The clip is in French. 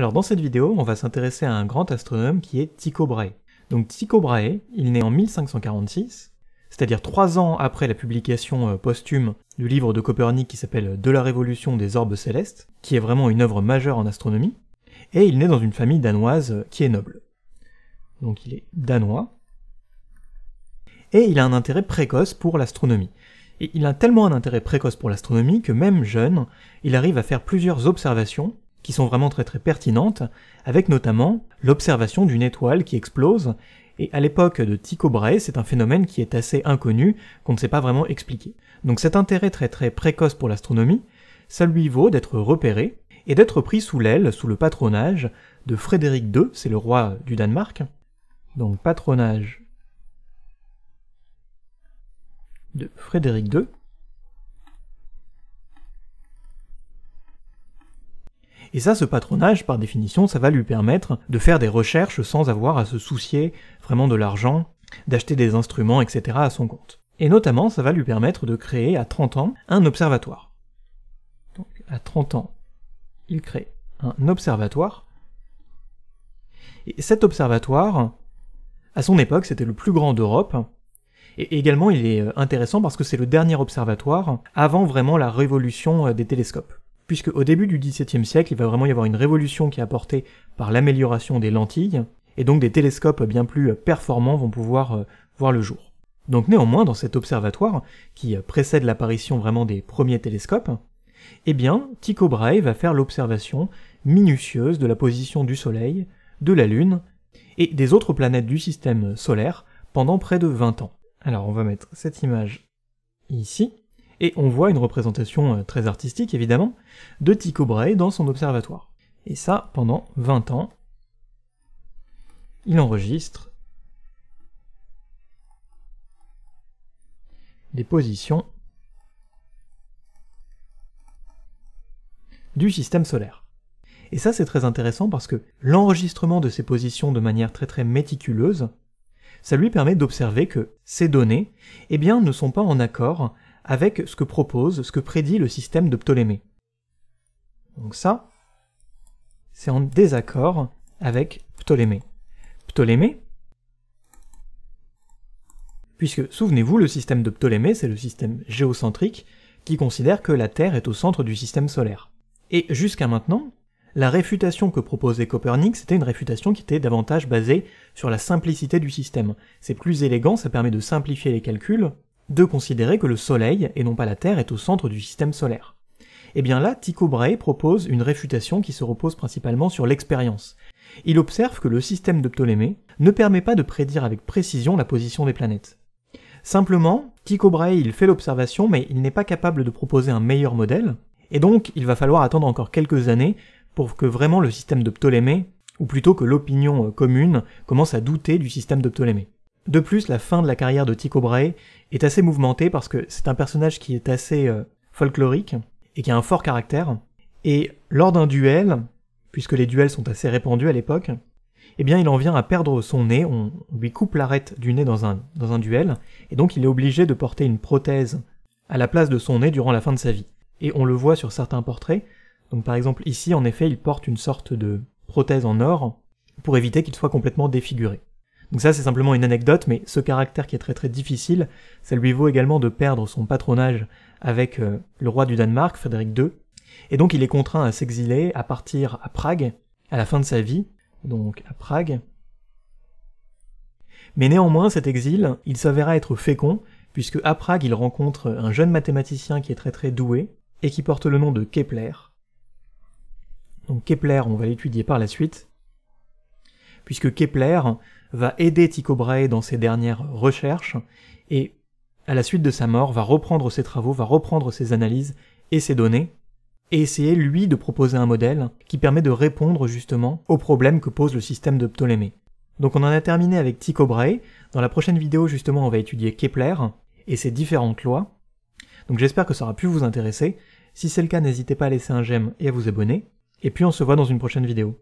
Alors dans cette vidéo, on va s'intéresser à un grand astronome qui est Tycho Brahe. Donc Tycho Brahe, il naît en 1546, c'est-à-dire trois ans après la publication euh, posthume du livre de Copernic qui s'appelle De la révolution des orbes célestes, qui est vraiment une œuvre majeure en astronomie, et il naît dans une famille danoise euh, qui est noble. Donc il est danois, et il a un intérêt précoce pour l'astronomie. Et il a tellement un intérêt précoce pour l'astronomie que même jeune, il arrive à faire plusieurs observations qui sont vraiment très très pertinentes, avec notamment l'observation d'une étoile qui explose, et à l'époque de Tycho Brahe, c'est un phénomène qui est assez inconnu, qu'on ne sait pas vraiment expliquer. Donc cet intérêt très très précoce pour l'astronomie, ça lui vaut d'être repéré, et d'être pris sous l'aile, sous le patronage de Frédéric II, c'est le roi du Danemark. Donc patronage de Frédéric II, Et ça, ce patronage, par définition, ça va lui permettre de faire des recherches sans avoir à se soucier vraiment de l'argent, d'acheter des instruments, etc. à son compte. Et notamment, ça va lui permettre de créer à 30 ans un observatoire. Donc à 30 ans, il crée un observatoire. Et cet observatoire, à son époque, c'était le plus grand d'Europe. Et également, il est euh, intéressant parce que c'est le dernier observatoire avant vraiment la révolution euh, des télescopes puisque au début du XVIIe siècle, il va vraiment y avoir une révolution qui est apportée par l'amélioration des lentilles, et donc des télescopes bien plus euh, performants vont pouvoir euh, voir le jour. Donc néanmoins, dans cet observatoire, qui euh, précède l'apparition vraiment des premiers télescopes, eh bien, Tycho Brahe va faire l'observation minutieuse de la position du Soleil, de la Lune et des autres planètes du système solaire pendant près de 20 ans. Alors on va mettre cette image ici et on voit une représentation euh, très artistique évidemment de Tycho Brahe dans son observatoire. Et ça pendant 20 ans. Il enregistre les positions du système solaire. Et ça c'est très intéressant parce que l'enregistrement de ces positions de manière très très méticuleuse, ça lui permet d'observer que ces données eh bien, ne sont pas en accord avec ce que propose, ce que prédit le système de Ptolémée. Donc ça, c'est en désaccord avec Ptolémée. Ptolémée, puisque souvenez-vous, le système de Ptolémée, c'est le système géocentrique qui considère que la Terre est au centre du système solaire. Et jusqu'à maintenant, la réfutation que proposait Copernic, c'était une réfutation qui était davantage basée sur la simplicité du système. C'est plus élégant, ça permet de simplifier les calculs, de considérer que le Soleil, et non pas la Terre, est au centre du système solaire. Et eh bien là, Tycho Brahe propose une réfutation qui se repose principalement sur l'expérience. Il observe que le système de Ptolémée ne permet pas de prédire avec précision la position des planètes. Simplement, Tycho Brahe il fait l'observation mais il n'est pas capable de proposer un meilleur modèle, et donc il va falloir attendre encore quelques années pour que vraiment le système de Ptolémée, ou plutôt que l'opinion euh, commune, commence à douter du système de Ptolémée. De plus, la fin de la carrière de Tycho Brahe est assez mouvementée parce que c'est un personnage qui est assez euh, folklorique et qui a un fort caractère. Et lors d'un duel, puisque les duels sont assez répandus à l'époque, eh bien il en vient à perdre son nez, on lui coupe l'arête du nez dans un, dans un duel, et donc il est obligé de porter une prothèse à la place de son nez durant la fin de sa vie. Et on le voit sur certains portraits, donc par exemple ici en effet il porte une sorte de prothèse en or pour éviter qu'il soit complètement défiguré. Donc ça c'est simplement une anecdote, mais ce caractère qui est très très difficile, ça lui vaut également de perdre son patronage avec euh, le roi du Danemark, Frédéric II, et donc il est contraint à s'exiler, à partir à Prague, à la fin de sa vie, donc à Prague. Mais néanmoins cet exil, il s'avéra être fécond, puisque à Prague il rencontre un jeune mathématicien qui est très très doué, et qui porte le nom de Kepler. Donc Kepler, on va l'étudier par la suite, puisque Kepler, va aider Tycho Brahe dans ses dernières recherches, et à la suite de sa mort, va reprendre ses travaux, va reprendre ses analyses et ses données, et essayer lui de proposer un modèle qui permet de répondre justement aux problèmes que pose le système de Ptolémée. Donc on en a terminé avec Tycho Brahe, dans la prochaine vidéo justement on va étudier Kepler et ses différentes lois, donc j'espère que ça aura pu vous intéresser, si c'est le cas n'hésitez pas à laisser un j'aime et à vous abonner, et puis on se voit dans une prochaine vidéo.